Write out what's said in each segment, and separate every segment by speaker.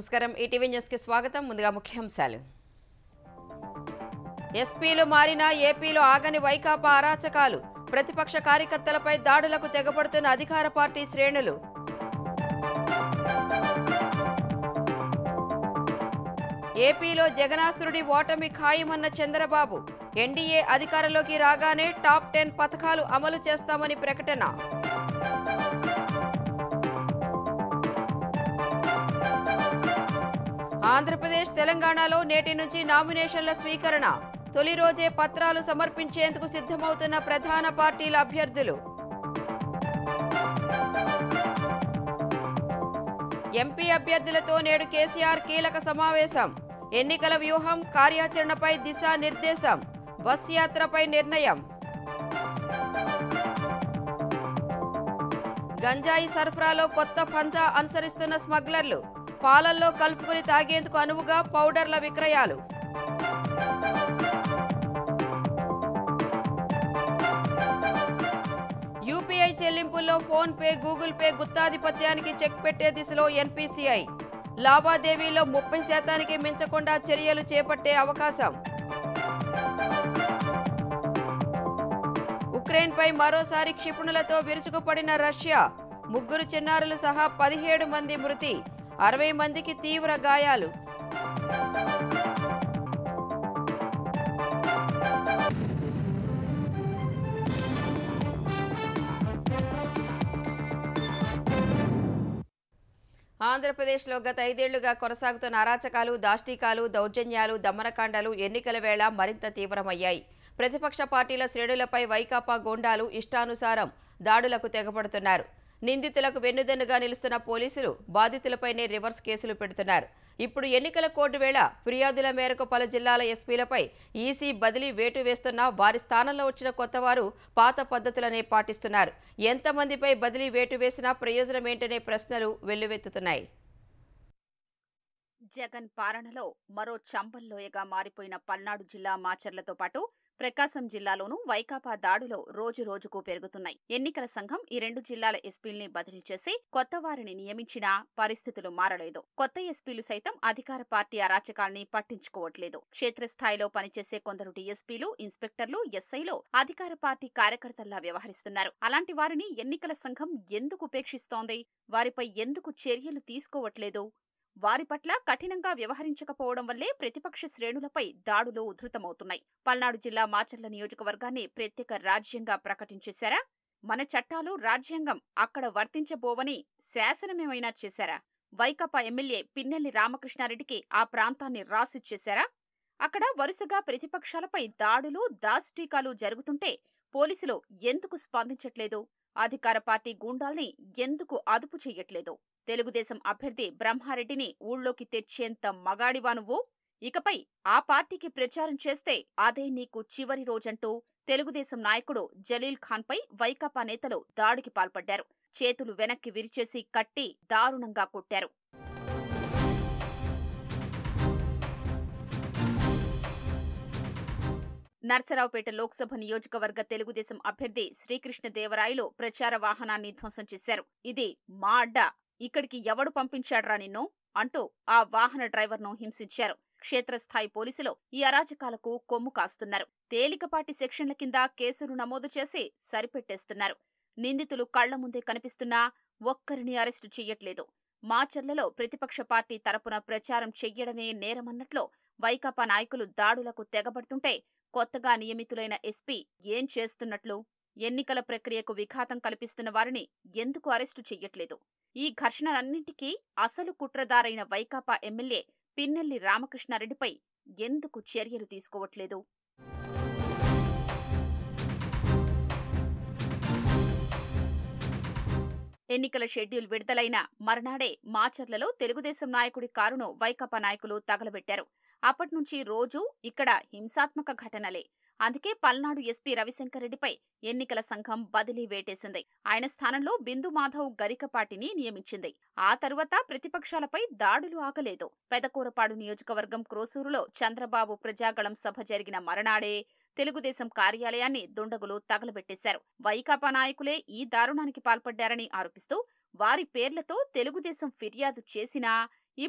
Speaker 1: నమస్కారం ఈటీవీ న్యూస్కి స్వాగతం ముందుగా ముఖ్యాంశాలు ఎస్పీలు మారిన ఏపీలో ఆగని వైకాపా అరాచకాలు ప్రతిపక్ష కార్యకర్తలపై దాడులకు తెగబడుతున్న అధికార పార్టీ శ్రేణులు ఏపీలో జగనాసురుడి ఓటమి ఖాయమన్న చంద్రబాబు ఎన్డీఏ అధికారంలోకి రాగానే టాప్ టెన్ పథకాలు అమలు చేస్తామని ప్రకటన ఆంధ్రప్రదేశ్ తెలంగాణలో నేటి నుంచి నామినేషన్ల స్వీకరణ తొలి రోజే పత్రాలు సమర్పించేందుకు సిద్ధమవుతున్న ప్రధాన పార్టీల అభ్యర్థులు ఎంపీ అభ్యర్థులతో నేడు కేసీఆర్ కీలక సమావేశం ఎన్నికల వ్యూహం కార్యాచరణపై నిర్దేశం బస్ యాత్రపై నిర్ణయం గంజాయి సరఫరాలో కొత్త పంథా అనుసరిస్తున్న స్మగ్లర్లు పాలల్లో కలుపుకుని తాగేందుకు అనువుగా పౌడర్ల విక్రయాలు యూపీఐ చెల్లింపుల్లో ఫోన్పే గూగుల్ పే గుత్తాధిపత్యానికి చెక్ పెట్టే దిశలో ఎన్పిసిఐ లావాదేవీలో ముప్పై శాతానికి మించకుండా చర్యలు చేపట్టే అవకాశం ఉక్రెయిన్పై మరోసారి క్షిపణులతో విరుచుకుపడిన రష్యా ముగ్గురు చిన్నారులు సహా పదిహేడు మంది మృతి అరవై మందికి తీవ్ర గాయాలు ఆంధ్రప్రదేశ్లో గత ఐదేళ్లుగా కొనసాగుతున్న అరాచకాలు దాష్టికాలు దౌర్జన్యాలు దమ్మరకాండలు ఎన్నికల వేళ మరింత తీవ్రమయ్యాయి ప్రతిపక్ష పార్టీల శ్రేణులపై వైకాపా గోండాలు ఇష్టానుసారం దాడులకు తెగబడుతున్నారు నిందితులకు వెన్నుదన్నుగా నిలుస్తున్న పోలీసులు బాధితులపైనే రివర్స్ కేసులు పెడుతున్నారు ఇప్పుడు ఎన్నికల కోర్టు వేళ ఫిర్యాదుల మేరకు పలు జిల్లాల ఎస్పీలపై ఈసీ బదిలీ వేటు వేస్తున్నా వారి స్థానంలో వచ్చిన కొత్తవారు పాత పద్ధతులనే పాటిస్తున్నారు ఎంతమందిపై బదిలీ వేటు వేసినా ప్రయోజనం ఏంటనే ప్రశ్నలు వెల్లువెత్తుతున్నాయి
Speaker 2: జగన్ పాలనలో మరో చంబల్లోయగా మారిపోయిన పల్నాడు జిల్లా మాచర్లతో పాటు ప్రకాశం జిల్లాలోనూ వైకాపా దాడులు రోజు రోజుకు పెరుగుతున్నాయి ఎన్నికల సంఘం ఈ రెండు జిల్లాల ఎస్పీల్ని బదిలీ చేసి కొత్త వారిని నియమించినా పరిస్థితులు మారలేదు కొత్త ఎస్పీలు సైతం అధికార పార్టీ అరాచకాల్ని పట్టించుకోవట్లేదు క్షేత్రస్థాయిలో పనిచేసే కొందరు డీఎస్పీలు ఇన్స్పెక్టర్లు ఎస్ఐలు అధికార పార్టీ కార్యకర్తల్లా వ్యవహరిస్తున్నారు అలాంటి వారిని ఎన్నికల సంఘం ఎందుకు ఉపేక్షిస్తోంది వారిపై ఎందుకు చర్యలు తీసుకోవట్లేదు వారి పట్ల కఠినంగా వ్యవహరించకపోవడం వల్లే ప్రతిపక్ష శ్రేణులపై దాడులు ఉధృతమవుతున్నాయి పల్నాడు జిల్లా మాచర్ల నియోజకవర్గాన్ని ప్రత్యేక రాజ్యంగా ప్రకటించేశారా మన చట్టాలు రాజ్యాంగం అక్కడ వర్తించబోవని శాసనమేమైనా చేశారా వైకాపా ఎమ్మెల్యే పిన్నెల్లి రామకృష్ణారెడ్డికి ఆ ప్రాంతాన్ని రాసిచ్చేశారా అక్కడ వరుసగా ప్రతిపక్షాలపై దాడులు దాష్టీకాలు జరుగుతుంటే పోలీసులు ఎందుకు స్పందించట్లేదు అధికార పార్టీ గూండాల్ని ఎందుకు అదుపు చెయ్యట్లేదు తెలుగుదేశం అభ్యర్థి బ్రహ్మారెడ్డిని ఊళ్ళోకి తెచ్చేంత మగాడివా నువ్వు ఇకపై ఆ పార్టీకి ప్రచారం చేస్తే అదే నీకు చివరి రోజంటూ తెలుగుదేశం నాయకుడు జలీల్ ఖాన్పై వైకాపా నేతలు దాడికి పాల్పడ్డారు చేతులు వెనక్కి విరిచేసి కట్టి దారుణంగా కొట్టారు నర్సరావుపేట లోక్సభ నియోజకవర్గ తెలుగుదేశం అభ్యర్థి శ్రీకృష్ణదేవరాయలు ప్రచార వాహనాన్ని ధ్వంసం చేశారు ఇది మా అడ్డా ఇక్కడికి ఎవడు పంపించాడ్రా నిన్ను అంటూ ఆ వాహన డ్రైవర్ను హింసించారు క్షేత్రస్థాయి పోలీసులు ఈ అరాచకాలకు కొమ్ము కాస్తున్నారు తేలికపాటి సెక్షన్ల కింద కేసులు నమోదు చేసి సరిపెట్టేస్తున్నారు నిందితులు కళ్ల ముందే కనిపిస్తున్నా ఒక్కరిని అరెస్టు చెయ్యట్లేదు మాచర్లలో ప్రతిపక్ష పార్టీ తరపున ప్రచారం చెయ్యడమే నేరమన్నట్లు వైకాపా నాయకులు దాడులకు తెగబడుతుంటే కొత్తగా నియమితులైన ఎస్పీ ఏం చేస్తున్నట్లు ఎన్నికల ప్రక్రియకు విఘాతం కల్పిస్తున్న వారిని ఎందుకు అరెస్టు చెయ్యట్లేదు ఈ ఘర్షణలన్నింటికీ అసలు కుట్రదారైన వైకాపా ఎమ్మెల్యే పిన్నెల్లి రామకృష్ణారెడ్డిపై ఎందుకు చర్యలు తీసుకోవట్లేదు ఎన్నికల షెడ్యూల్ విడుదలైన మర్నాడే మాచర్లలో తెలుగుదేశం నాయకుడి కారును వైకాపా నాయకులు తగలబెట్టారు అప్పటి నుంచి రోజూ ఇక్కడ హింసాత్మక ఘటనలే అందుకే పల్నాడు ఎస్పీ రవిశంకర్ రెడ్డిపై ఎన్నికల సంఘం బదిలీ వేటేసింది ఆయన స్థానంలో బిందు మాధవ్ గరికపాటిని నియమించింది ఆ తరువాత ప్రతిపక్షాలపై దాడులు ఆగలేదు పెదకూరపాడు నియోజకవర్గం క్రోసూరులో చంద్రబాబు ప్రజాగళం సభ జరిగిన మరణాడే తెలుగుదేశం కార్యాలయాన్ని దుండగులు తగలబెట్టేశారు వైకాపా నాయకులే ఈ దారుణానికి పాల్పడ్డారని ఆరోపిస్తూ వారి పేర్లతో తెలుగుదేశం ఫిర్యాదు చేసినా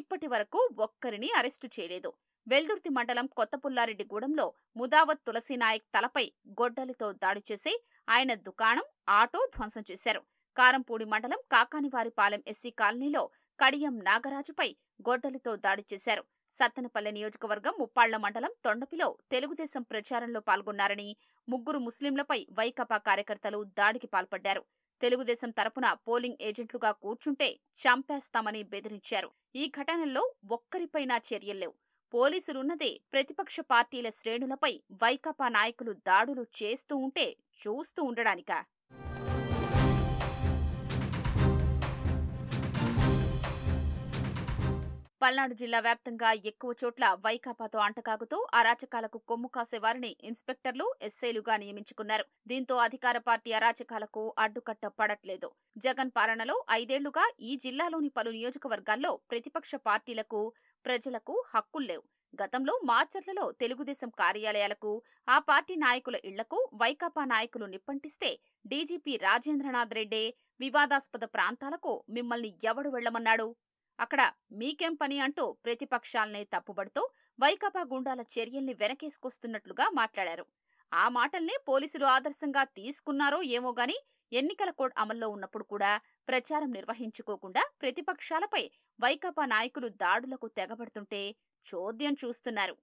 Speaker 2: ఇప్పటి వరకు ఒక్కరిని అరెస్టు చేయలేదు వెల్దుర్తి మండలం కొత్తపుల్లారెడ్డిగూడెంలో ముదావత్ తులసీనాయక్ తలపై గొడ్డలితో దాడి చేసి ఆయన దుకాణం ఆటో ధ్వంసం చేశారు కారంపూడి మండలం కాకానివారిపాలెం ఎస్సీ కాలనీలో కడియం నాగరాజుపై గొడ్డలితో దాడి చేశారు సత్తెనపల్లె నియోజకవర్గం ముప్పాళ్ల మండలం తొండపిలో తెలుగుదేశం ప్రచారంలో పాల్గొన్నారని ముగ్గురు ముస్లింలపై వైకపా కార్యకర్తలు దాడికి పాల్పడ్డారు తెలుగుదేశం తరపున పోలింగ్ ఏజెంట్లుగా కూర్చుంటే చంపేస్తామని బెదిరించారు ఈ ఘటనల్లో ఒక్కరిపైనా చర్యలేవు పోలీసులున్నదే ప్రతిపక్ష పార్టీల శ్రేణులపై వైకాపా నాయకులు దాడులు చేస్తూ ఉంటే చూస్తూ ఉండడానికా పల్నాడు జిల్లా వ్యాప్తంగా ఎక్కువ చోట్ల వైకాపాతో అంటకాగుతూ అరాచకాలకు కొమ్ము కాసేవారిని ఇన్స్పెక్టర్లు ఎస్ఐలుగా నియమించుకున్నారు దీంతో అధికార పార్టీ అరాచకాలకు అడ్డుకట్ట పడట్లేదు జగన్ పాలనలో ఐదేళ్లుగా ఈ జిల్లాలోని పలు నియోజకవర్గాల్లో ప్రతిపక్ష పార్టీలకు ప్రజలకు హక్కుల్లేవు గతంలో మార్చర్లలో తెలుగుదేశం కార్యాలయాలకు ఆ పార్టీ నాయకుల ఇళ్లకు వైకాపా నాయకులు నిప్పంటిస్తే డీజీపీ రాజేంద్రనాథ్ రెడ్డే వివాదాస్పద ప్రాంతాలకు మిమ్మల్ని ఎవడు వెళ్లమన్నాడు అక్కడ మీకేం పని అంటూ ప్రతిపక్షాలనే తప్పుబడుతూ వైకాపా గుండాల చర్యల్ని వెనకేసుకొస్తున్నట్లుగా మాట్లాడారు ఆ మాటల్నే పోలీసులు ఆదర్శంగా తీసుకున్నారో ఏమో గాని ఎన్నికల కోడ్ అమల్లో ఉన్నప్పుడు కూడా ప్రచారం నిర్వహించుకోకుండా ప్రతిపక్షాలపై వైకాపా నాయకులు దాడులకు తెగబడుతుంటే చోద్యం చూస్తున్నారు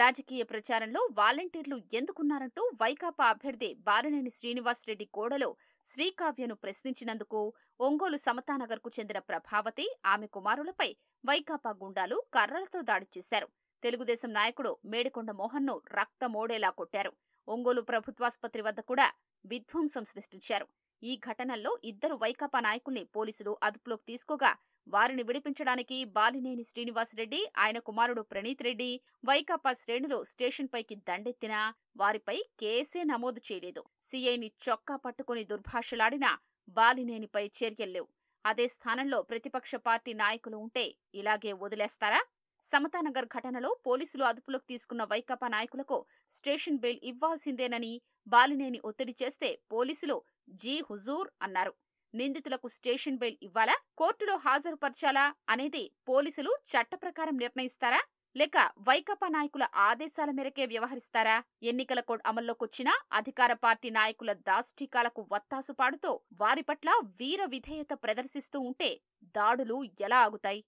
Speaker 2: రాజకీయ ప్రచారంలో వాలంటీర్లు ఎందుకున్నారంటూ వైకాపా అభ్యర్థి బాలినేని శ్రీనివాసరెడ్డి గోడలో శ్రీకావ్యను ప్రశ్నించినందుకు ఒంగోలు సమతానగర్కు చెందిన ప్రభావతి ఆమె కుమారులపై వైకాపా గుండాలు కర్రలతో దాడి చేశారు తెలుగుదేశం నాయకుడు మేడికొండ మోహన్ను రక్తమోడేలా కొట్టారు ఒంగోలు ప్రభుత్వాసుపత్రి వద్ద కూడా విధ్వంసం సృష్టించారు ఈ ఘటనల్లో ఇద్దరు వైకాపా నాయకుల్ని పోలీసులు అదుపులోకి తీసుకోగా వారిని విడిపించడానికి బాలినేని శ్రీనివాసరెడ్డి ఆయన కుమారుడు ప్రణీత్ రెడ్డి వైకాపా శ్రేణులు స్టేషన్ పైకి దండెత్తినా వారిపై కేసే నమోదు చేయలేదు సీఐని చొక్కా పట్టుకుని దుర్భాషలాడినా బాలినేనిపై చర్యల్లేవు అదే స్థానంలో ప్రతిపక్ష పార్టీ నాయకులు ఉంటే ఇలాగే వదిలేస్తారా సమతానగర్ ఘటనలో పోలీసులు అదుపులోకి తీసుకున్న వైకాపా నాయకులకు స్టేషన్ బెయిల్ ఇవ్వాల్సిందేనని బాలినేని ఒత్తిడి చేస్తే పోలీసులు జీ హుజూర్ అన్నారు నిందితులకు స్టేషన్ బెయిల్ ఇవ్వాలా కోర్టులో హాజరుపరచాలా అనేది పోలీసులు చట్ట ప్రకారం నిర్ణయిస్తారా లేక వైకాపా నాయకుల ఆదేశాల మేరకే వ్యవహరిస్తారా ఎన్నికల కోడ్ అమల్లోకొచ్చినా అధికార పార్టీ నాయకుల దాష్టికాలకు వత్తాసు పాడుతూ వారి పట్ల వీర విధేయత ప్రదర్శిస్తూ ఉంటే దాడులు ఎలా ఆగుతాయి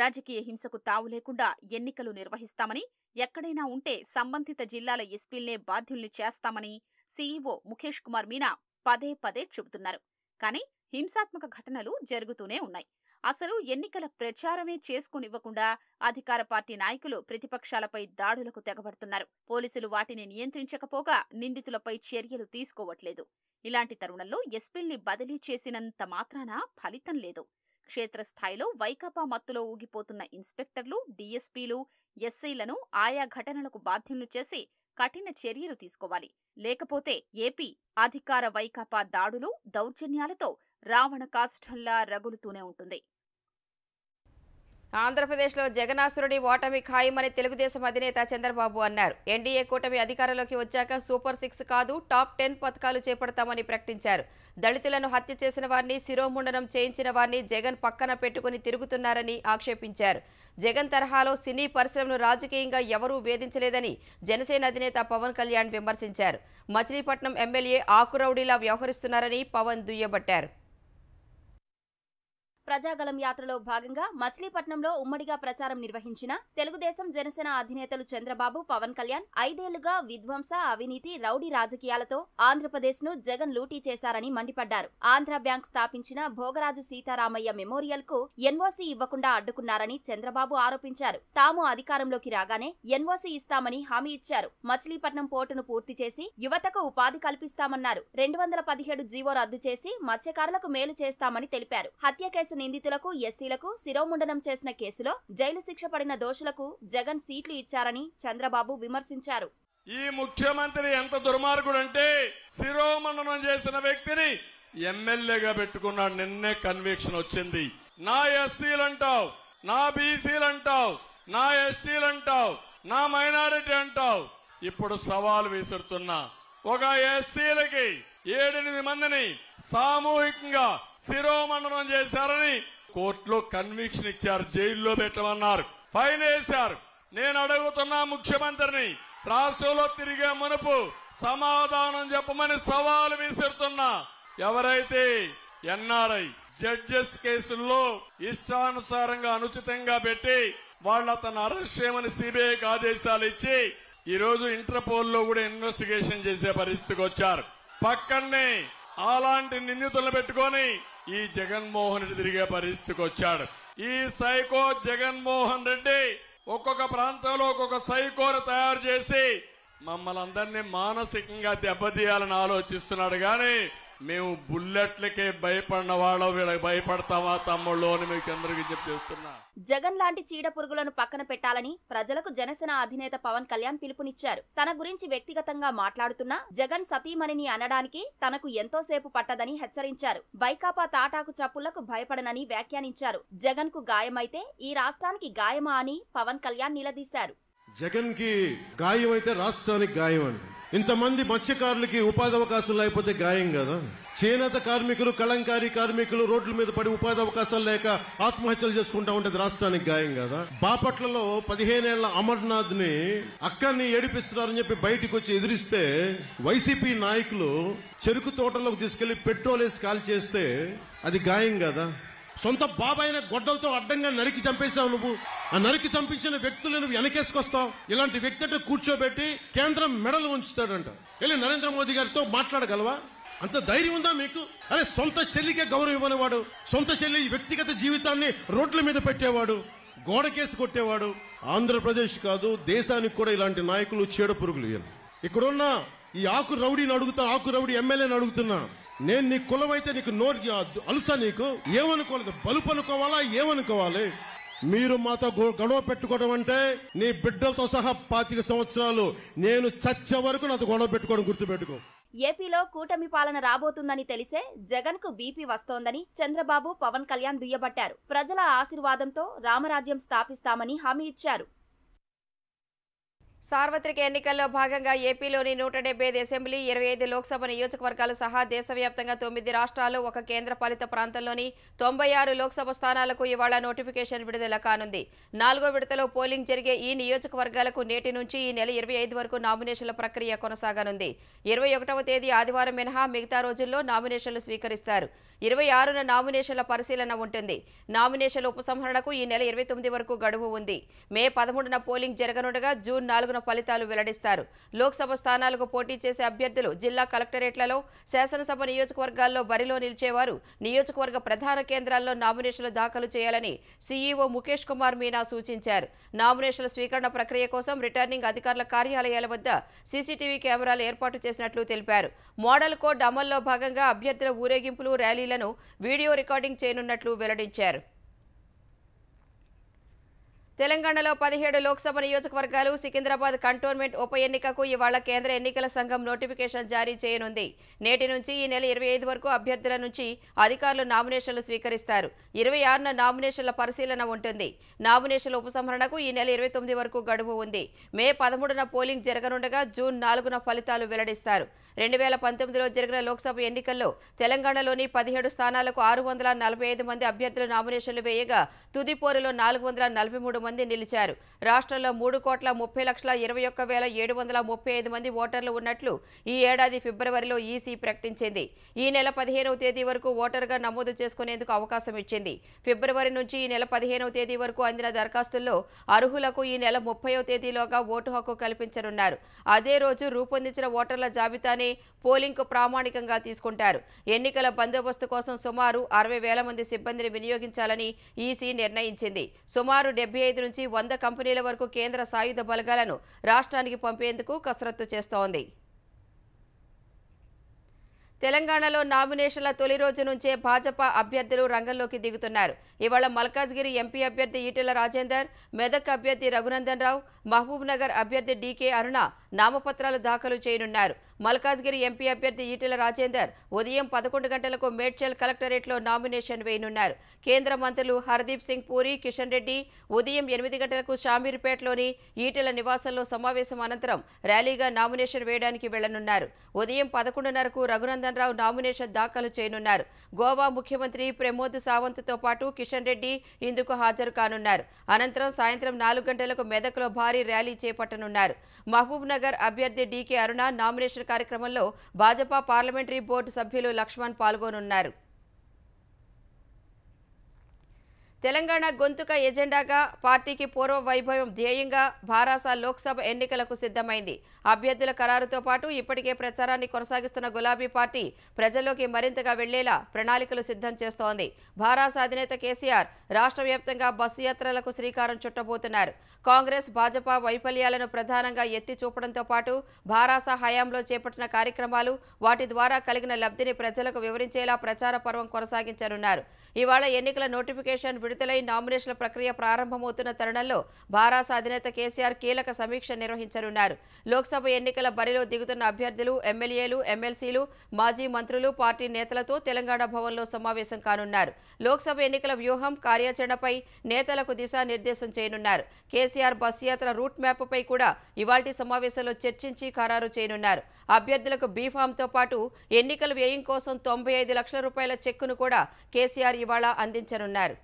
Speaker 2: రాజకీయ హింసకు తావు లేకుండా ఎన్నికలు నిర్వహిస్తామని ఎక్కడైనా ఉంటే సంబంధిత జిల్లాల ఎస్పీల్నే బాధ్యుల్ని చేస్తామని సీఈఓ ముఖేష్ కుమార్ మీనా పదే పదే చెబుతున్నారు కానీ హింసాత్మక ఘటనలు జరుగుతూనే ఉన్నాయి అసలు ఎన్నికల ప్రచారమే చేసుకునివ్వకుండా అధికార పార్టీ నాయకులు ప్రతిపక్షాలపై దాడులకు తెగబడుతున్నారు పోలీసులు వాటిని నియంత్రించకపోగా నిందితులపై చర్యలు తీసుకోవట్లేదు ఇలాంటి తరుణంలో ఎస్పీల్ని బదిలీ చేసినంత మాత్రాన ఫలితం లేదు క్షేత్రస్థాయిలో వైకాపా మత్తులో ఊగిపోతున్న ఇన్స్పెక్టర్లు డీఎస్పీలు ఎస్ఐలను ఆయా ఘటనలకు బాధ్యులు చేసి కఠిన చర్యలు తీసుకోవాలి లేకపోతే ఏపీ అధికార వైకాపా దాడులు
Speaker 1: దౌర్జన్యాలతో రావణ కాష్టంలా రగులుతూనే ఉంటుంది ఆంధ్రప్రదేశ్లో జగనాసురుడి ఓటమి ఖాయమని తెలుగుదేశం అధినేత చంద్రబాబు అన్నారు ఎన్డీఏ కూటమి అధికారంలోకి వచ్చాక సూపర్ సిక్స్ కాదు టాప్ టెన్ పథకాలు చేపడతామని ప్రకటించారు దళితులను హత్య చేసిన వారిని శిరోముండనం చేయించిన వారిని జగన్ పక్కన పెట్టుకుని తిరుగుతున్నారని ఆక్షేపించారు జగన్ తరహాలో సినీ పరిశ్రమను రాజకీయంగా ఎవరూ వేధించలేదని జనసేన అధినేత పవన్ కళ్యాణ్ విమర్శించారు మచిలీపట్నం ఎమ్మెల్యే ఆకురౌడీలా వ్యవహరిస్తున్నారని పవన్ దుయ్యబట్టారు
Speaker 3: ప్రజాగలం యాత్రలో భాగంగా మచిలీపట్నంలో ఉమ్మడిగా ప్రచారం నిర్వహించిన తెలుగుదేశం జనసేన అధినేతలు చంద్రబాబు పవన్ కళ్యాణ్ ఐదేళ్లుగా విధ్వంస అవినీతి రౌడీ రాజకీయాలతో ఆంధ్రప్రదేశ్ ను జగన్ లూటీ చేశారని మండిపడ్డారు ఆంధ్ర బ్యాంక్ స్థాపించిన భోగరాజు సీతారామయ్య మెమోరియల్ కు ఎన్ఓసీ ఇవ్వకుండా అడ్డుకున్నారని చంద్రబాబు ఆరోపించారు తాము అధికారంలోకి రాగానే ఎన్ఓసీ ఇస్తామని హామీ ఇచ్చారు మచిలీపట్నం పోర్టును పూర్తి చేసి యువతకు ఉపాధి కల్పిస్తామన్నారు రెండు వందల పదిహేడు జీవో రద్దు చేసి మత్స్యకారులకు మేలు చేస్తామని తెలిపారు హత్య కేసు నిందితులకు ఎస్సీలకు శిరోముండనం చేసిన కేసులో జైలు శిక్ష పడిన దోషులకు జగన్ సీట్లు ఇచ్చారని చంద్రబాబు విమర్శించారు
Speaker 4: ఈ ముఖ్యమంత్రి ఎంత దుర్మార్గుడు అంటే శిరోమండనం చేసిన వ్యక్తిని ఎమ్మెల్యేగా పెట్టుకున్నాడు నిన్నే కన్విక్షన్ వచ్చింది నా ఎస్సీలు అంటావు నా బీసీలు అంటావు నా అంటావు నా మైనారిటీ అంటావు ఇప్పుడు సవాల్ విసురుతున్నా ఒక ఎస్సీలకి ఏడెనిమిది మందిని సామూహికంగా శిరోమండనం చేశారని కోర్టులో కన్విక్షన్ ఇచ్చారు జైల్లో పెట్టమన్నారు ఫైన్ వేశారు నేను అడుగుతున్నా ముఖ్యమంత్రిని రాష్ట్రంలో తిరిగే మునుపు సమాధానం చెప్పమని సవాలు విసురుతున్నా ఎవరైతే ఎన్ఆర్ఐ జడ్జెస్ కేసుల్లో ఇష్టానుసారంగా అనుచితంగా పెట్టి వాళ్ళు అతను అరెస్ట్ చేయమని సిబిఐకి ఆదేశాలు ఇచ్చి ఈ రోజు ఇంటర్పోల్ లో కూడా ఇన్వెస్టిగేషన్ చేసే పరిస్థితికి వచ్చారు పక్కనే అలాంటి నిందితులను పెట్టుకొని ఈ జగన్మోహన్ రెడ్డి తిరిగే పరిస్థితికి వచ్చాడు ఈ సైకో జగన్మోహన్ రెడ్డి ఒక్కొక్క ప్రాంతంలో ఒక్కొక్క సైకోను తయారు చేసి మమ్మల్ని అందరినీ మానసికంగా దెబ్బతీయాలని ఆలోచిస్తున్నాడు కానీ మేము బుల్లెట్లకే భయపడిన వాళ్ళు వీళ్ళకి భయపడతావా తమ్ముళ్ళు అని మీకు అందరికీ చెప్పేస్తున్నా
Speaker 3: జగన్ లాంటి చీడ పురుగులను పక్కన పెట్టాలని ప్రజలకు జనసేన అధినేత పవన్ కళ్యాణ్ పిలుపునిచ్చారు తన గురించి వ్యక్తిగతంగా మాట్లాడుతున్నా జగన్ సతీమణిని అనడానికి తనకు ఎంతోసేపు పట్టదని హెచ్చరించారు బైకాపా తాటాకు చప్పులకు భయపడనని వ్యాఖ్యానించారు జగన్ కు గాయమైతే ఈ రాష్ట్రానికి గాయమా అని పవన్ కళ్యాణ్ నిలదీశారు
Speaker 5: జగన్ కి గాయమైతే రాష్ట్రానికి గాయం ఇంతమంది మత్స్యకారులకి ఉపాధి అవకాశాలు లేకపోతే గాయం కదా చేనేత కార్మికులు కళంకారీ కార్మికులు రోడ్ల మీద పడి ఉపాధి అవకాశాలు లేక ఆత్మహత్యలు చేసుకుంటా ఉంటది రాష్ట్రానికి గాయం కదా బాపట్లలో పదిహేనేళ్ల అమర్నాథ్ ని అక్కడిని ఏడిపిస్తున్నారని చెప్పి బయటకు వచ్చి ఎదిరిస్తే వైసీపీ నాయకులు చెరుకు తోటలోకి తీసుకెళ్లి పెట్రోల్ వేసి కాల్ చేస్తే అది గాయం కదా సొంత బాబాయిన గొడ్డలతో అడ్డంగా నరికి చంపేశావు నువ్వు ఆ నరికి చంపించిన వ్యక్తులు నువ్వు వెనకేసుకొస్తావు ఇలాంటి వ్యక్తి అంటే కూర్చోబెట్టి కేంద్రం మెడలు ఉంచుతాడంట వెళ్ళి నరేంద్ర మోదీ గారితో మాట్లాడగలవా అంత ధైర్యం ఉందా మీకు అరే సొంత చెల్లికే గౌరవం ఇవ్వనివాడు సొంత చెల్లి వ్యక్తిగత జీవితాన్ని రోడ్ల మీద పెట్టేవాడు గోడ కేసు కొట్టేవాడు ఆంధ్రప్రదేశ్ కాదు దేశానికి కూడా ఇలాంటి నాయకులు చీడ పురుగులు ఇక్కడున్న ఈ ఆకు రౌడీని అడుగుతా ఆకు రౌడీ ఎమ్మెల్యేని అడుగుతున్నా నేను నీ కులం అయితే నీకు నోరు అలుసా నీకు ఏమనుకోలేదు బలుపు అనుకోవాలా ఏమనుకోవాలి మీరు మాతో గొడవ పెట్టుకోవడం అంటే నీ బిడ్డలతో సహా పాతిక సంవత్సరాలు నేను చచ్చే వరకు నాతో గొడవ పెట్టుకోవడం గుర్తుపెట్టుకో
Speaker 3: ఏపీలో కూటమి పాలన రాబోతుందని తెలిసే జగన్ కు బీపీ వస్తోందని చంద్రబాబు పవన్ కళ్యాణ్ దుయ్యబట్టారు ప్రజల ఆశీర్వాదంతో
Speaker 1: రామరాజ్యం స్థాపిస్తామని హామీ ఇచ్చారు సార్వత్రిక ఎన్నికల్లో భాగంగా ఏపీలోని నూట డెబ్బై ఐదు అసెంబ్లీ ఇరవై ఐదు లోక్సభ నియోజకవర్గాలు సహా దేశవ్యాప్తంగా తొమ్మిది రాష్ట్రాలు ఒక కేంద్రపాలిత ప్రాంతంలోని తొంభై ఆరు లోక్సభ స్థానాలకు ఇవాళ నోటిఫికేషన్ విడుదల కానుంది నాలుగో విడతలో పోలింగ్ జరిగే ఈ నియోజకవర్గాలకు నేటి నుంచి ఈ నెల ఇరవై ఐదు వరకు నామినేషన్ల ప్రక్రియ కొనసాగనుంది ఇరవై ఒకటవ తేదీ ఆదివారం మినహా మిగతా రోజుల్లో నామినేషన్లు స్వీకరిస్తారు ఇరవై ఆరున నామినేషన్ల పరిశీలన ఉంటుంది నామినేషన్ల ఉపసంహరణకు ఈ నెల ఇరవై తొమ్మిది వరకు గడువు ఉంది మే పదమూడున పోలింగ్ జరగనుండగా జూన్ నాలుగున ఫలితాలు వెల్లడిస్తారు లోక్సభ స్థానాలకు పోటీ చేసే అభ్యర్థులు జిల్లా కలెక్టరేట్లలో శాసనసభ నియోజకవర్గాల్లో బరిలో నిలిచేవారు నియోజకవర్గ ప్రధాన కేంద్రాల్లో నామినేషన్లు దాఖలు చేయాలని సీఈఓ ముఖేష్ కుమార్ మీనా సూచించారు నామినేషన్ల స్వీకరణ ప్రక్రియ కోసం రిటర్నింగ్ అధికారుల కార్యాలయాల వద్ద సీసీటీవీ కెమెరాలు ఏర్పాటు చేసినట్లు తెలిపారు మోడల్ కోడ్ అమల్లో భాగంగా అభ్యర్థుల ఊరేగింపులు ర్యాలీల ఫైళ్లను వీడియో రికార్డింగ్ చేయనున్నట్లు వెల్లడించారు తెలంగాణలో పదిహేడు లోక్సభ నియోజకవర్గాలు సికింద్రాబాద్ కంటోన్మెంట్ ఉప ఎన్నికకు ఇవాళ కేంద్ర ఎన్నికల సంఘం నోటిఫికేషన్ జారీ చేయనుంది నేటి నుంచి ఈ నెల ఇరవై ఐదు వరకు అభ్యర్థుల నుంచి అధికారులు నామినేషన్లు స్వీకరిస్తారు ఇరవై ఆరున నామినేషన్ల పరిశీలన ఉంటుంది నామినేషన్ల ఉపసంహరణకు ఈ నెల ఇరవై తొమ్మిది వరకు గడువు ఉంది మే పదమూడున పోలింగ్ జరగనుండగా జూన్ నాలుగున ఫలితాలు వెల్లడిస్తారు రెండు వేల పంతొమ్మిదిలో జరిగిన లోక్సభ ఎన్నికల్లో తెలంగాణలోని పదిహేడు స్థానాలకు ఆరు వందల నలభై ఐదు మంది అభ్యర్థులు నామినేషన్లు వేయగా తుదిపోరులో నాలుగు వందల నలభై మూడు మంది నిలిచారు రాష్ట్రంలో మూడు కోట్ల ముప్పై లక్షల ఇరవై ఒక్క వేల ఏడు వందల ముప్పై ఐదు మంది ఓటర్లు ఉన్నట్లు ఈ ఏడాది ఫిబ్రవరిలో ఈసీ ప్రకటించింది ఈ నెల పదిహేనవ తేదీ వరకు ఓటర్గా నమోదు చేసుకునేందుకు అవకాశం ఇచ్చింది ఫిబ్రవరి నుంచి ఈ నెల పదిహేనవ తేదీ వరకు అందిన దరఖాస్తుల్లో అర్హులకు ఈ నెల ముప్పై తేదీలోగా ఓటు హక్కు కల్పించనున్నారు అదే రోజు రూపొందించిన ఓటర్ల జాబితానే పోలింగ్కు ప్రామాణికంగా తీసుకుంటారు ఎన్నికల బందోబస్తు కోసం సుమారు అరవై వేల మంది సిబ్బందిని వినియోగించాలని ఈసీ నిర్ణయించింది సుమారు డెబ్బై ఐదు నుంచి వంద కంపెనీల వరకు కేంద్ర సాయుధ బలగాలను రాష్ట్రానికి పంపేందుకు కసరత్తు చేస్తోంది తెలంగాణలో నామినేషన్ల తొలి రోజు నుంచే భాజపా అభ్యర్థులు రంగంలోకి దిగుతున్నారు ఇవాళ మల్కాజ్గిరి ఎంపీ అభ్యర్థి ఈటెల రాజేందర్ మెదక్ అభ్యర్థి రఘునందన్ రావు మహబూబ్నగర్ అభ్యర్థి డీకే అరుణ నామపత్రాలు దాఖలు చేయనున్నారు మల్కాజ్గిరి ఎంపీ అభ్యర్థి ఈటెల రాజేందర్ ఉదయం పదకొండు గంటలకు మేడ్చల్ కలెక్టరేట్లో నామినేషన్ వేయనున్నారు కేంద్ర మంత్రులు హర్దీప్ సింగ్ పూరి కిషన్ రెడ్డి ఉదయం ఎనిమిది గంటలకు షామీర్పేటలోని ఈటెల నివాసంలో సమావేశం అనంతరం ర్యాలీగా నామినేషన్ వేయడానికి వెళ్లనున్నారు ఉదయం పదకొండున్నరకు రఘునందన్ జనార్దన్ రావు నామినేషన్ దాఖలు చేయనున్నారు గోవా ముఖ్యమంత్రి ప్రమోద్ సావంత్తో పాటు కిషన్ రెడ్డి ఇందుకు హాజరు కానున్నారు అనంతరం సాయంత్రం నాలుగు గంటలకు మెదక్లో భారీ ర్యాలీ చేపట్టనున్నారు మహబూబ్ నగర్ అభ్యర్థి డీకే అరుణ నామినేషన్ కార్యక్రమంలో భాజపా పార్లమెంటరీ బోర్డు సభ్యులు లక్ష్మణ్ పాల్గొనున్నారు తెలంగాణ గొంతుక ఎజెండాగా పార్టీకి పూర్వ వైభవం ధ్యేయంగా భారాస లోక్సభ ఎన్నికలకు సిద్ధమైంది అభ్యర్థుల ఖరారుతో పాటు ఇప్పటికే ప్రచారాన్ని కొనసాగిస్తున్న గులాబీ పార్టీ ప్రజల్లోకి మరింతగా వెళ్లేలా ప్రణాళికలు సిద్ధం చేస్తోంది భారాస అధినేత కేసీఆర్ రాష్ట్ర వ్యాప్తంగా బస్సు యాత్రలకు శ్రీకారం చుట్టబోతున్నారు కాంగ్రెస్ భాజపా వైఫల్యాలను ప్రధానంగా ఎత్తి చూపడంతో పాటు భారాస హయాంలో చేపట్టిన కార్యక్రమాలు వాటి ద్వారా కలిగిన లబ్ధిని ప్రజలకు వివరించేలా ప్రచార పర్వం కొనసాగించనున్నారు ఇవాళ ఎన్నికల నోటిఫికేషన్ విడుదలై నామినేషన్ల ప్రక్రియ ప్రారంభమవుతున్న తరుణంలో భారాస అధినేత కేసీఆర్ కీలక సమీక్ష నిర్వహించనున్నారు లోక్సభ ఎన్నికల బరిలో దిగుతున్న అభ్యర్థులు ఎమ్మెల్యేలు ఎమ్మెల్సీలు మాజీ మంత్రులు పార్టీ నేతలతో తెలంగాణ భవన్లో సమావేశం కానున్నారు లోక్సభ ఎన్నికల వ్యూహం కార్యాచరణపై నేతలకు దిశానిర్దేశం చేయనున్నారు కేసీఆర్ బస్సు యాత్ర రూట్ మ్యాప్పై కూడా ఇవాల్టి సమావేశంలో చర్చించి ఖరారు చేయనున్నారు అభ్యర్థులకు బీఫామ్తో పాటు ఎన్నికల వ్యయం కోసం తొంభై ఐదు లక్షల రూపాయల చెక్కును కూడా కేసీఆర్ ఇవాళ అందించనున్నారు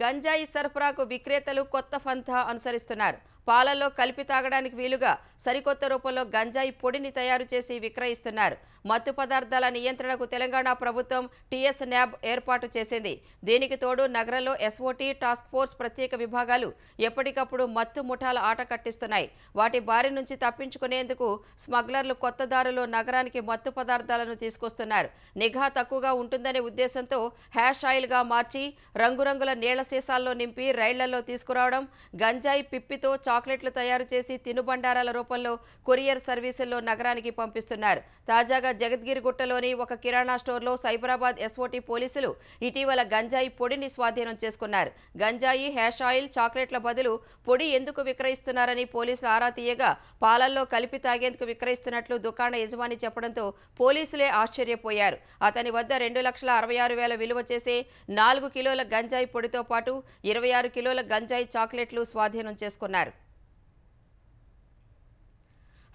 Speaker 1: గంజాయి సరఫరాకు విక్రేతలు కొత్త పంథా అనుసరిస్తున్నారు పాలల్లో కలిపి తాగడానికి వీలుగా సరికొత్త రూపంలో గంజాయి పొడిని తయారు చేసి విక్రయిస్తున్నారు మత్తు పదార్థాల నియంత్రణకు తెలంగాణ ప్రభుత్వం టీఎస్ న్యాబ్ ఏర్పాటు చేసింది దీనికి తోడు నగరంలో ఎస్ఓటీ టాస్క్ ఫోర్స్ ప్రత్యేక విభాగాలు ఎప్పటికప్పుడు మత్తు ముఠాల ఆట కట్టిస్తున్నాయి వాటి బారి నుంచి తప్పించుకునేందుకు స్మగ్లర్లు కొత్త దారులో నగరానికి మత్తు పదార్థాలను తీసుకొస్తున్నారు నిఘా తక్కువగా ఉంటుందనే ఉద్దేశంతో హ్యాష్ ఆయిల్గా మార్చి రంగురంగుల నీళ్ల సీసాల్లో నింపి రైళ్లలో తీసుకురావడం గంజాయి పిప్పితో చా చాక్లెట్లు తయారు చేసి తినుబండారాల రూపంలో కొరియర్ సర్వీసుల్లో నగరానికి పంపిస్తున్నారు తాజాగా జగద్గిరిగుట్టలోని ఒక కిరాణా స్టోర్లో సైబరాబాద్ ఎస్ఓటీ పోలీసులు ఇటీవల గంజాయి పొడిని స్వాధీనం చేసుకున్నారు గంజాయి హ్యాష్ ఆయిల్ చాక్లెట్ల బదులు పొడి ఎందుకు విక్రయిస్తున్నారని పోలీసులు ఆరా తీయగా పాలల్లో కలిపి తాగేందుకు విక్రయిస్తున్నట్లు దుకాణ యజమాని చెప్పడంతో పోలీసులే ఆశ్చర్యపోయారు అతని వద్ద రెండు లక్షల అరవై ఆరు వేల విలువ చేసే నాలుగు కిలోల గంజాయి పొడితో పాటు ఇరవై ఆరు కిలోల గంజాయి చాక్లెట్లు స్వాధీనం చేసుకున్నారు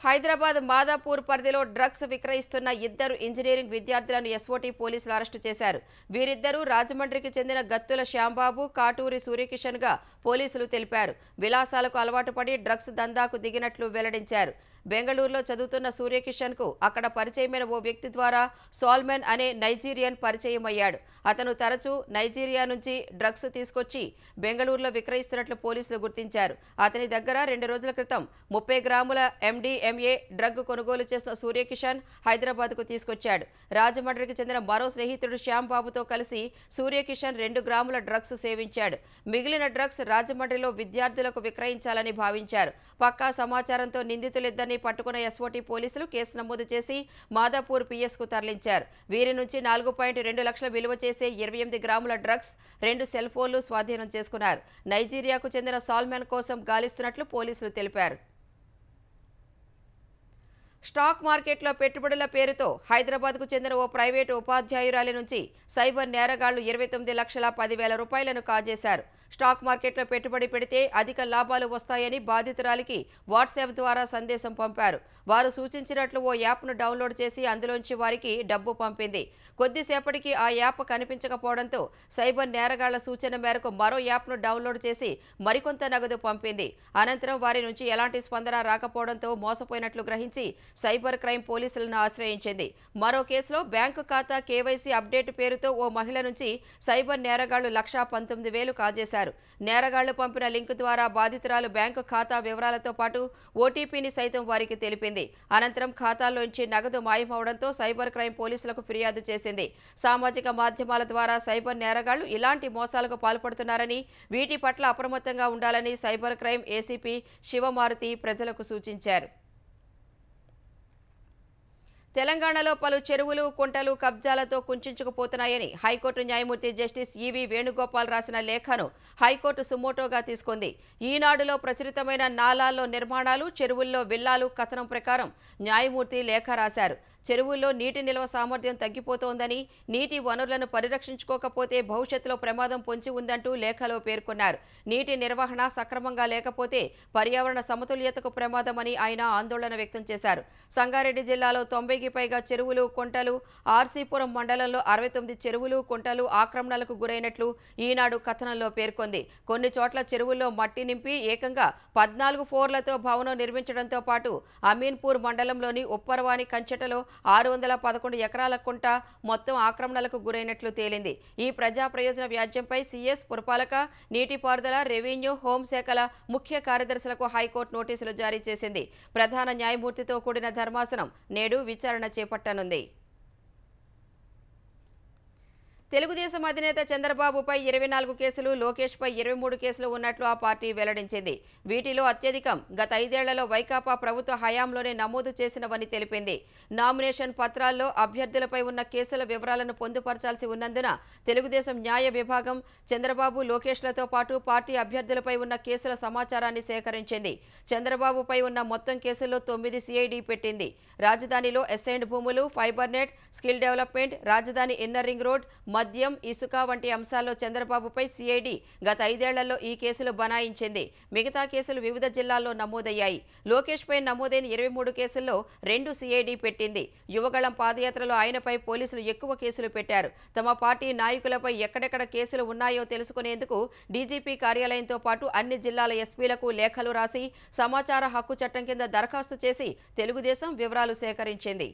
Speaker 1: హైదరాబాద్ మాదాపూర్ పరిధిలో డ్రగ్స్ విక్రయిస్తున్న ఇద్దరు ఇంజనీరింగ్ విద్యార్థులను ఎస్ఓటీ పోలీసులు అరెస్టు చేశారు వీరిద్దరూ రాజమండ్రికి చెందిన గత్తుల శ్యాంబాబు కాటూరి సూర్యకిషన్గా పోలీసులు తెలిపారు విలాసాలకు అలవాటు పడి డ్రగ్స్ దందాకు దిగినట్లు వెల్లడించారు బెంగళూరులో చదువుతున్న సూర్యకిషన్ కు అక్కడ పరిచయమైన ఓ వ్యక్తి ద్వారా సాల్మెన్ అనే నైజీరియన్ పరిచయమయ్యాడు అతను తరచూ నైజీరియా నుంచి డ్రగ్స్ తీసుకొచ్చి బెంగళూరులో విక్రయిస్తున్నట్లు పోలీసులు గుర్తించారు అతని దగ్గర రెండు రోజుల క్రితం ముప్పై గ్రాముల ఎండిఎంఏ డ్రగ్ కొనుగోలు చేసిన సూర్యకిషన్ హైదరాబాద్ కు తీసుకొచ్చాడు రాజమండ్రికి చెందిన మరో స్నేహితుడు శ్యాంబాబుతో కలిసి సూర్యకిషన్ రెండు గ్రాముల డ్రగ్స్ సేవించాడు మిగిలిన డ్రగ్స్ రాజమండ్రిలో విద్యార్థులకు విక్రయించాలని భావించారు పక్కా సమాచారంతో నిందితులిద్దరిని ఇద్దరిని పట్టుకున్న ఎస్ఓటీ పోలీసులు కేసు నమోదు చేసి మాదాపూర్ కు తరలించారు వీరి నుంచి నాలుగు పాయింట్ రెండు లక్షల విలువ చేసే ఇరవై గ్రాముల డ్రగ్స్ రెండు సెల్ ఫోన్లు స్వాధీనం చేసుకున్నారు నైజీరియాకు చెందిన సాల్మాన్ కోసం గాలిస్తున్నట్లు పోలీసులు తెలిపారు స్టాక్ మార్కెట్లో పెట్టుబడుల పేరుతో హైదరాబాద్కు చెందిన ఓ ప్రైవేటు ఉపాధ్యాయురాలి నుంచి సైబర్ నేరగాళ్లు ఇరవై తొమ్మిది లక్షల పదివేల రూపాయలను కాజేశారు స్టాక్ మార్కెట్లో పెట్టుబడి పెడితే అధిక లాభాలు వస్తాయని బాధితురాలికి వాట్సాప్ ద్వారా సందేశం పంపారు వారు సూచించినట్లు ఓ యాప్ను డౌన్లోడ్ చేసి అందులోంచి వారికి డబ్బు పంపింది కొద్దిసేపటికి ఆ యాప్ కనిపించకపోవడంతో సైబర్ నేరగాళ్ల సూచన మేరకు మరో యాప్ను డౌన్లోడ్ చేసి మరికొంత నగదు పంపింది అనంతరం వారి నుంచి ఎలాంటి స్పందన రాకపోవడంతో మోసపోయినట్లు గ్రహించి సైబర్ క్రైమ్ పోలీసులను ఆశ్రయించింది మరో కేసులో బ్యాంకు ఖాతా కేవైసీ అప్డేట్ పేరుతో ఓ మహిళ నుంచి సైబర్ నేరగాళ్లు లక్షా పంతొమ్మిది వేలు కాజేశారు తెలిపారు నేరగాళ్లు పంపిన లింక్ ద్వారా బాధితురాలు బ్యాంకు ఖాతా వివరాలతో పాటు ఓటీపీని సైతం వారికి తెలిపింది అనంతరం ఖాతాల్లోంచి నగదు మాయమవడంతో సైబర్ క్రైమ్ పోలీసులకు ఫిర్యాదు చేసింది సామాజిక మాధ్యమాల ద్వారా సైబర్ నేరగాళ్లు ఇలాంటి మోసాలకు పాల్పడుతున్నారని వీటి పట్ల అప్రమత్తంగా ఉండాలని సైబర్ క్రైమ్ ఏసీపీ శివమారుతి ప్రజలకు సూచించారు తెలంగాణలో పలు చెరువులు కుంటలు కబ్జాలతో కుంచుకుపోతున్నాయని హైకోర్టు న్యాయమూర్తి జస్టిస్ ఈవి వేణుగోపాల్ రాసిన లేఖను హైకోర్టు సుమోటోగా తీసుకుంది ఈనాడులో ప్రచురితమైన నాలాల్లో నిర్మాణాలు చెరువుల్లో విల్లాలు కథనం ప్రకారం న్యాయమూర్తి లేఖ రాశారు చెరువుల్లో నీటి నిల్వ సామర్థ్యం తగ్గిపోతోందని నీటి వనరులను పరిరక్షించుకోకపోతే భవిష్యత్తులో ప్రమాదం పొంచి ఉందంటూ లేఖలో పేర్కొన్నారు నీటి నిర్వహణ సక్రమంగా లేకపోతే పర్యావరణ సమతుల్యతకు ప్రమాదమని ఆయన ఆందోళన వ్యక్తం చేశారు సంగారెడ్డి జిల్లాలో తొంభైకి పైగా చెరువులు కొంటలు ఆర్సీపురం మండలంలో అరవై తొమ్మిది చెరువులు కొంటలు ఆక్రమణలకు గురైనట్లు ఈనాడు కథనంలో పేర్కొంది కొన్ని చోట్ల చెరువుల్లో మట్టి నింపి ఏకంగా పద్నాలుగు ఫోర్లతో భవనం నిర్మించడంతో పాటు అమీన్పూర్ మండలంలోని ఉప్పర్వాణి కంచెటలో ఆరు వందల పదకొండు ఎకరాల కుంట మొత్తం ఆక్రమణలకు గురైనట్లు తేలింది ఈ ప్రజా ప్రయోజన వ్యాజ్యంపై సీఎస్ పురపాలక నీటిపారుదల రెవెన్యూ హోంశాఖల ముఖ్య కార్యదర్శులకు హైకోర్టు నోటీసులు జారీ చేసింది ప్రధాన న్యాయమూర్తితో కూడిన ధర్మాసనం నేడు విచారణ చేపట్టనుంది తెలుగుదేశం అధినేత చంద్రబాబుపై ఇరవై నాలుగు కేసులు లోకేష్పై ఇరవై మూడు కేసులు ఉన్నట్లు ఆ పార్టీ వెల్లడించింది వీటిలో అత్యధికం గత ఐదేళ్లలో వైకాపా ప్రభుత్వ హయాంలోనే నమోదు చేసినవని తెలిపింది నామినేషన్ పత్రాల్లో అభ్యర్థులపై ఉన్న కేసుల వివరాలను పొందుపరచాల్సి ఉన్నందున తెలుగుదేశం న్యాయ విభాగం చంద్రబాబు లోకేష్లతో పాటు పార్టీ అభ్యర్థులపై ఉన్న కేసుల సమాచారాన్ని సేకరించింది చంద్రబాబుపై ఉన్న మొత్తం కేసుల్లో తొమ్మిది సిఐడి పెట్టింది రాజధానిలో ఎస్ఐండ్ భూములు ఫైబర్ నెట్ స్కిల్ డెవలప్మెంట్ రాజధాని ఇన్నర్ రింగ్ రోడ్ మద్యం ఇసుక వంటి అంశాల్లో చంద్రబాబుపై సిఐడి గత ఐదేళ్లలో ఈ కేసులు బనాయించింది మిగతా కేసులు వివిధ జిల్లాల్లో నమోదయ్యాయి లోకేష్పై నమోదైన ఇరవై మూడు కేసుల్లో రెండు సిఐడి పెట్టింది యువగళం పాదయాత్రలో ఆయనపై పోలీసులు ఎక్కువ కేసులు పెట్టారు తమ పార్టీ నాయకులపై ఎక్కడెక్కడ కేసులు ఉన్నాయో తెలుసుకునేందుకు డీజీపీ కార్యాలయంతో పాటు అన్ని జిల్లాల ఎస్పీలకు లేఖలు రాసి సమాచార హక్కు చట్టం కింద దరఖాస్తు చేసి తెలుగుదేశం వివరాలు సేకరించింది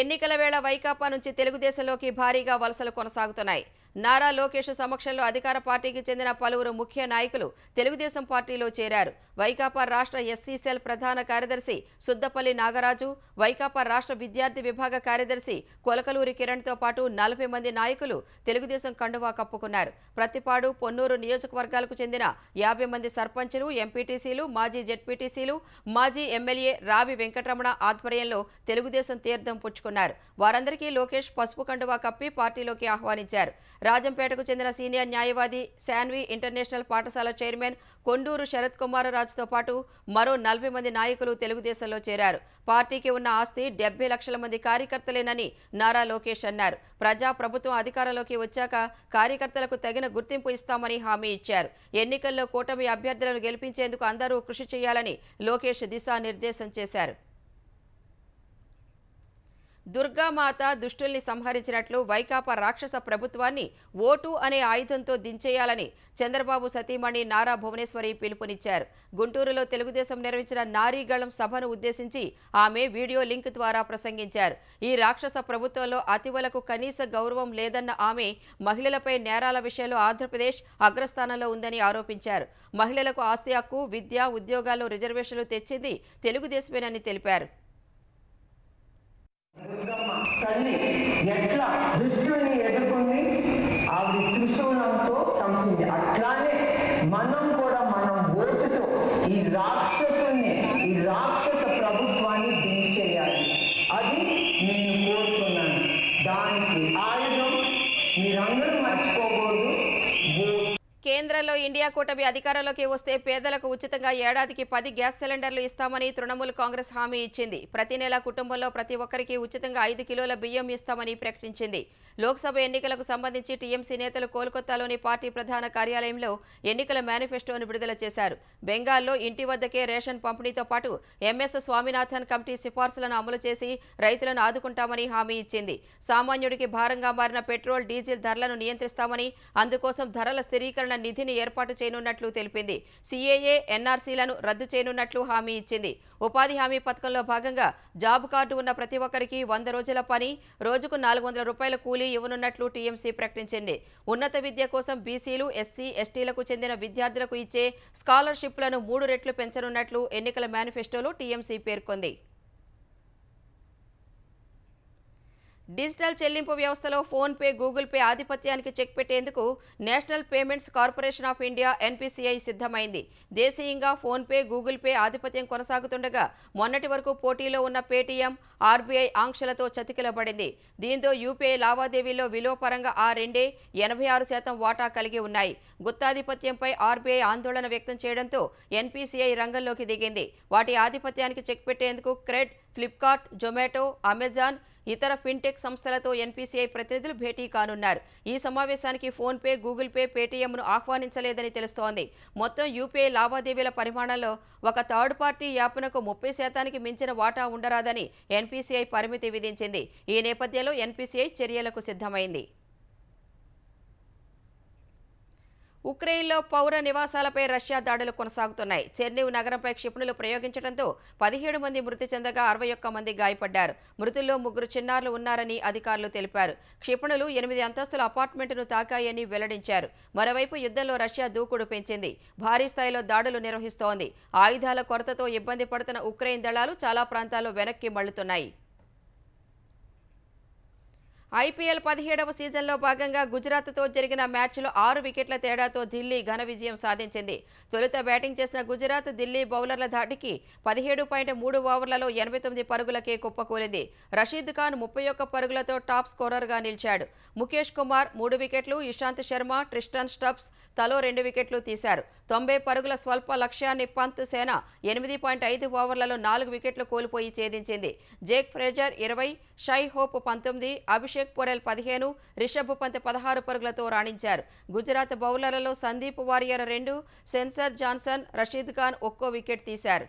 Speaker 1: ఎన్నికల వేళ వైకాపా నుంచి తెలుగుదేశంలోకి భారీగా వలసలు కొనసాగుతున్నాయి నారా లోకేష్ సమక్షంలో అధికార పార్టీకి చెందిన పలువురు ముఖ్య నాయకులు తెలుగుదేశం పార్టీలో చేరారు వైకాపా రాష్ట్ర ఎస్సీ సెల్ ప్రధాన కార్యదర్శి సుద్దపల్లి నాగరాజు వైకాపా రాష్ట్ర విద్యార్థి విభాగ కార్యదర్శి కొలకలూరి కిరణ్తో పాటు నలభై మంది నాయకులు తెలుగుదేశం కండువా కప్పుకున్నారు ప్రతిపాడు పొన్నూరు నియోజకవర్గాలకు చెందిన యాభై మంది సర్పంచులు ఎంపీటీసీలు మాజీ జెడ్పీటీసీలు మాజీ ఎమ్మెల్యే రావి వెంకటరమణ ఆధ్వర్యంలో తెలుగుదేశం తీర్థం పుచ్చుకున్నారు వారందరికీ లోకేష్ పసుపు కండువా కప్పి పార్టీలోకి ఆహ్వానించారు రాజంపేటకు చెందిన సీనియర్ న్యాయవాది శాన్వి ఇంటర్నేషనల్ పాఠశాల చైర్మన్ కొండూరు శరత్ కుమార్ రాజుతో పాటు మరో నలభై మంది నాయకులు తెలుగుదేశంలో చేరారు పార్టీకి ఉన్న ఆస్తి డెబ్బై లక్షల మంది కార్యకర్తలేనని నారా లోకేష్ అన్నారు ప్రజా ప్రభుత్వం అధికారంలోకి వచ్చాక కార్యకర్తలకు తగిన గుర్తింపు ఇస్తామని హామీ ఇచ్చారు ఎన్నికల్లో కూటమి అభ్యర్థులను గెలిపించేందుకు అందరూ కృషి చేయాలని లోకేష్ దిశానిర్దేశం చేశారు దుర్గామాత దుష్టుల్ని సంహరించినట్లు వైకాపా రాక్షస ప్రభుత్వాన్ని ఓటు అనే ఆయుధంతో దించేయాలని చంద్రబాబు సతీమణి నారా భువనేశ్వరి పిలుపునిచ్చారు గుంటూరులో తెలుగుదేశం నిర్వహించిన నారీగళం సభను ఉద్దేశించి ఆమె వీడియో లింక్ ద్వారా ప్రసంగించారు ఈ రాక్షస ప్రభుత్వంలో అతివలకు కనీస గౌరవం లేదన్న ఆమె మహిళలపై నేరాల విషయంలో ఆంధ్రప్రదేశ్ అగ్రస్థానంలో ఉందని ఆరోపించారు మహిళలకు ఆస్తి హక్కు విద్య ఉద్యోగాల్లో రిజర్వేషన్లు తెచ్చింది తెలుగుదేశమేనని తెలిపారు
Speaker 5: తల్లి ఎట్లా దుష్టుని ఎదుర్కొని ఆవిడ త్రిశూలంతో చంపింది అట్లానే మనం కూడా మనం ఓటుతో ఈ రాక్షసుని
Speaker 4: ఈ రాక్షస
Speaker 1: కేంద్రంలో ఇండియా కూటమి అధికారంలోకి వస్తే పేదలకు ఉచితంగా ఏడాదికి పది గ్యాస్ సిలిండర్లు ఇస్తామని తృణమూల్ కాంగ్రెస్ హామీ ఇచ్చింది ప్రతి నెల కుటుంబంలో ప్రతి ఒక్కరికి ఉచితంగా ఐదు కిలోల బియ్యం ఇస్తామని ప్రకటించింది లోక్సభ ఎన్నికలకు సంబంధించి టీఎంసీ నేతలు కోల్కతాలోని పార్టీ ప్రధాన కార్యాలయంలో ఎన్నికల మేనిఫెస్టోను విడుదల చేశారు బెంగాల్లో ఇంటి వద్దకే రేషన్ పంపిణీతో పాటు ఎంఎస్ స్వామినాథన్ కమిటీ సిఫార్సులను అమలు చేసి రైతులను ఆదుకుంటామని హామీ ఇచ్చింది సామాన్యుడికి భారంగా మారిన పెట్రోల్ డీజిల్ ధరలను నియంత్రిస్తామని అందుకోసం ధరల స్థిరీకరణ విధిని ఏర్పాటు చేయనున్నట్లు తెలిపింది సీఏఏ ఎన్ఆర్సీలను రద్దు చేయనున్నట్లు హామీ ఇచ్చింది ఉపాధి హామీ పథకంలో భాగంగా జాబ్ కార్డు ఉన్న ప్రతి ఒక్కరికి వంద రోజుల పని రోజుకు నాలుగు వందల రూపాయల కూలీ ఇవ్వనున్నట్లు టీఎంసీ ప్రకటించింది ఉన్నత విద్య కోసం బీసీలు ఎస్సీ ఎస్టీలకు చెందిన విద్యార్థులకు ఇచ్చే స్కాలర్షిప్లను మూడు రెట్లు పెంచనున్నట్లు ఎన్నికల మేనిఫెస్టోలో టీఎంసీ పేర్కొంది డిజిటల్ చెల్లింపు వ్యవస్థలో ఫోన్పే గూగుల్ పే ఆధిపత్యానికి చెక్ పెట్టేందుకు National Payments Corporation of India NPCI సిద్ధమైంది దేశీయంగా ఫోన్పే గూగుల్ పే ఆధిపత్యం కొనసాగుతుండగా మొన్నటి వరకు పోటీలో ఉన్న పేటీఎం ఆర్బీఐ ఆంక్షలతో చతికిలబడింది దీంతో యూపీఐ లావాదేవీల్లో విలువపరంగా ఆ రెండే ఎనభై ఆరు శాతం వాటా కలిగి ఉన్నాయి గుత్తాధిపత్యంపై ఆర్బీఐ ఆందోళన వ్యక్తం చేయడంతో ఎన్పిసిఐ రంగంలోకి దిగింది వాటి ఆధిపత్యానికి చెక్ పెట్టేందుకు క్రెడ్ ఫ్లిప్కార్ట్ జొమాటో అమెజాన్ ఇతర ఫిన్టెక్ సంస్థలతో ఎన్పీసీఐ ప్రతినిధులు భేటీ కానున్నారు ఈ సమావేశానికి ఫోన్పే గూగుల్ పే పేటీఎంను ఆహ్వానించలేదని తెలుస్తోంది మొత్తం యూపీఐ లావాదేవీల పరిమాణంలో ఒక థర్డ్ పార్టీ యాప్నకు ముప్పై శాతానికి మించిన వాటా ఉండరాదని ఎన్పీసీఐ పరిమితి విధించింది ఈ నేపథ్యంలో ఎన్పీసీఐ చర్యలకు సిద్ధమైంది ఉక్రెయిన్లో పౌర నివాసాలపై రష్యా దాడులు కొనసాగుతున్నాయి చెన్నీవ్ నగరంపై క్షిపణులు ప్రయోగించడంతో పదిహేడు మంది మృతి చెందగా అరవై ఒక్క మంది గాయపడ్డారు మృతుల్లో ముగ్గురు చిన్నారులు ఉన్నారని అధికారులు తెలిపారు క్షిపణులు ఎనిమిది అంతస్తుల అపార్ట్మెంట్ను తాకాయని వెల్లడించారు మరోవైపు యుద్ధంలో రష్యా దూకుడు పెంచింది భారీ స్థాయిలో దాడులు నిర్వహిస్తోంది ఆయుధాల కొరతతో ఇబ్బంది పడుతున్న ఉక్రెయిన్ దళాలు చాలా ప్రాంతాల్లో వెనక్కి మళ్లుతున్నాయి ఐపీఎల్ పదిహేడవ సీజన్లో భాగంగా గుజరాత్తో జరిగిన మ్యాచ్లో ఆరు వికెట్ల తేడాతో ఢిల్లీ ఘన విజయం సాధించింది తొలుత బ్యాటింగ్ చేసిన గుజరాత్ ఢిల్లీ బౌలర్ల ధాటికి పదిహేడు పాయింట్ మూడు ఓవర్లలో ఎనభై తొమ్మిది పరుగులకే కుప్పకూలింది రషీద్ ఖాన్ ముప్పై ఒక్క పరుగులతో టాప్ స్కోరర్గా నిలిచాడు ముఖేష్ కుమార్ మూడు వికెట్లు ఇషాంత్ శర్మ ట్రిస్టన్ స్టబ్స్ తలో రెండు వికెట్లు తీశారు తొంభై పరుగుల స్వల్ప లక్ష్యాన్ని పంత్ సేన ఎనిమిది పాయింట్ ఐదు ఓవర్లలో నాలుగు వికెట్లు కోల్పోయి ఛేదించింది జేక్ ఫ్రేజర్ ఇరవై షై హోప్ పంతొమ్మిది అభిషేక్ అభిషేక్ పొరెల్ పదిహేను రిషబ్ పంత్ పదహారు పరుగులతో రాణించారు గుజరాత్ బౌలర్లలో సందీప్ వారియర్ రెండు సెన్సర్ జాన్సన్ రషీద్ ఖాన్ ఒక్కో వికెట్ తీశారు